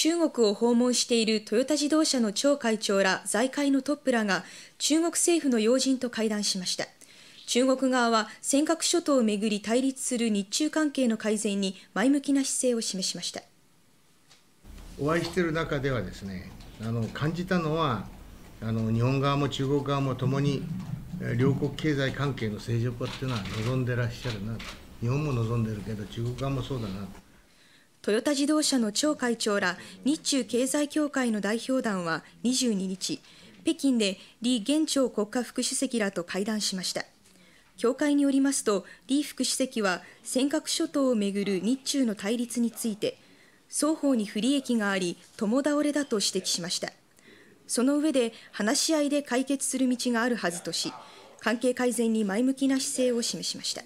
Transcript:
中国を訪問しているトヨタ自動車の超会長ら財界のトップらが中国政府の要人と会談しました中国側は尖閣諸島をめぐり対立する日中関係の改善に前向きな姿勢を示しましたお会いしている中ではですねあの感じたのはあの日本側も中国側もともに両国経済関係の正常化っていうのは望んでらっしゃるな日本も望んでるけど中国側もそうだなトヨタ自動車の張会長ら日中経済協会の代表団は22日、北京で李元朝国家副主席らと会談しました。協会によりますと、李副主席は尖閣諸島をめぐる日中の対立について、双方に不利益があり、共倒れだと指摘しました。その上で、話し合いで解決する道があるはずとし、関係改善に前向きな姿勢を示しました。